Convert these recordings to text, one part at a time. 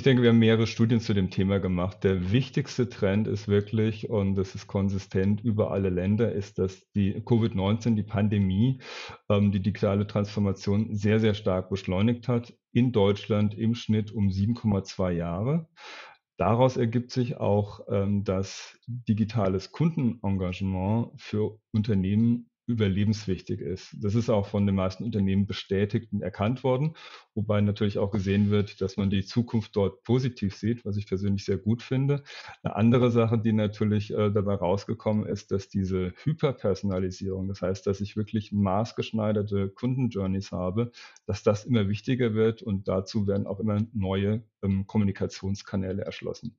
Ich denke, wir haben mehrere Studien zu dem Thema gemacht. Der wichtigste Trend ist wirklich, und das ist konsistent über alle Länder, ist, dass die Covid-19, die Pandemie, ähm, die digitale Transformation sehr, sehr stark beschleunigt hat. In Deutschland im Schnitt um 7,2 Jahre. Daraus ergibt sich auch, ähm, dass digitales Kundenengagement für Unternehmen überlebenswichtig ist. Das ist auch von den meisten Unternehmen bestätigt und erkannt worden, wobei natürlich auch gesehen wird, dass man die Zukunft dort positiv sieht, was ich persönlich sehr gut finde. Eine andere Sache, die natürlich äh, dabei rausgekommen ist, dass diese Hyperpersonalisierung, das heißt, dass ich wirklich maßgeschneiderte Kundenjourneys habe, dass das immer wichtiger wird und dazu werden auch immer neue ähm, Kommunikationskanäle erschlossen.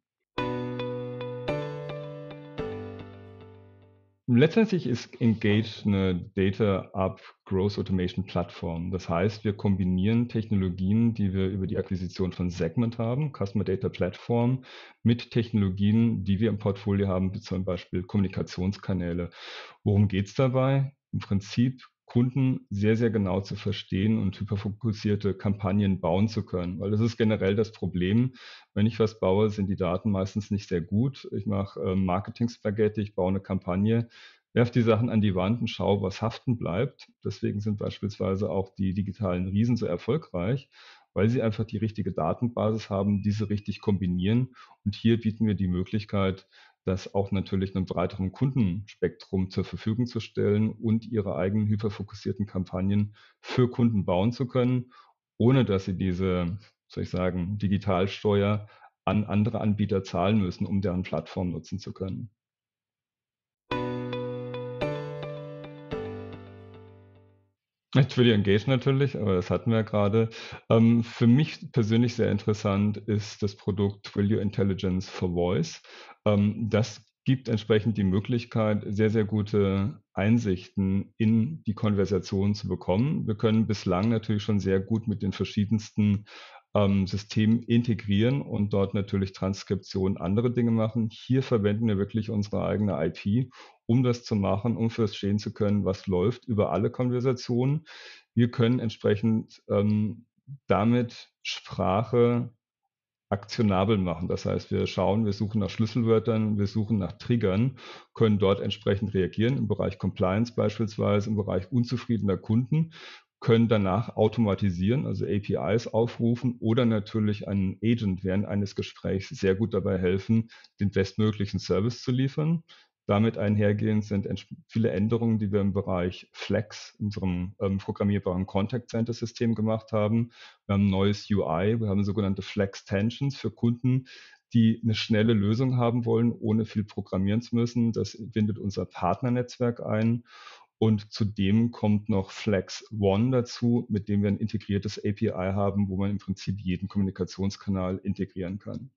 Letztendlich ist Engage eine Data-Up-Growth-Automation-Plattform. Das heißt, wir kombinieren Technologien, die wir über die Akquisition von Segment haben, Customer Data Platform, mit Technologien, die wir im Portfolio haben, wie zum Beispiel Kommunikationskanäle. Worum geht es dabei? Im Prinzip Kunden sehr, sehr genau zu verstehen und hyperfokussierte Kampagnen bauen zu können. Weil das ist generell das Problem. Wenn ich was baue, sind die Daten meistens nicht sehr gut. Ich mache äh, Marketing-Spaghetti, ich baue eine Kampagne, werfe die Sachen an die Wand und schaue, was haften bleibt. Deswegen sind beispielsweise auch die digitalen Riesen so erfolgreich, weil sie einfach die richtige Datenbasis haben, diese richtig kombinieren. Und hier bieten wir die Möglichkeit, das auch natürlich einem breiteren Kundenspektrum zur Verfügung zu stellen und ihre eigenen hyperfokussierten Kampagnen für Kunden bauen zu können, ohne dass sie diese, soll ich sagen, Digitalsteuer an andere Anbieter zahlen müssen, um deren Plattform nutzen zu können. Jetzt für die Engage natürlich, aber das hatten wir gerade. Ähm, für mich persönlich sehr interessant ist das Produkt Twilio Intelligence for Voice. Ähm, das gibt entsprechend die Möglichkeit, sehr, sehr gute Einsichten in die Konversation zu bekommen. Wir können bislang natürlich schon sehr gut mit den verschiedensten ähm, System integrieren und dort natürlich Transkription andere Dinge machen. Hier verwenden wir wirklich unsere eigene IP, um das zu machen, um verstehen zu können, was läuft über alle Konversationen. Wir können entsprechend ähm, damit Sprache aktionabel machen. Das heißt, wir schauen, wir suchen nach Schlüsselwörtern, wir suchen nach Triggern, können dort entsprechend reagieren. Im Bereich Compliance beispielsweise, im Bereich unzufriedener Kunden können danach automatisieren, also APIs aufrufen oder natürlich einen Agent während eines Gesprächs sehr gut dabei helfen, den bestmöglichen Service zu liefern. Damit einhergehend sind viele Änderungen, die wir im Bereich Flex, unserem ähm, programmierbaren Contact Center System gemacht haben. Wir haben ein neues UI, wir haben sogenannte Flex Tensions für Kunden, die eine schnelle Lösung haben wollen, ohne viel programmieren zu müssen. Das bindet unser Partnernetzwerk ein. Und zudem kommt noch Flex One dazu, mit dem wir ein integriertes API haben, wo man im Prinzip jeden Kommunikationskanal integrieren kann.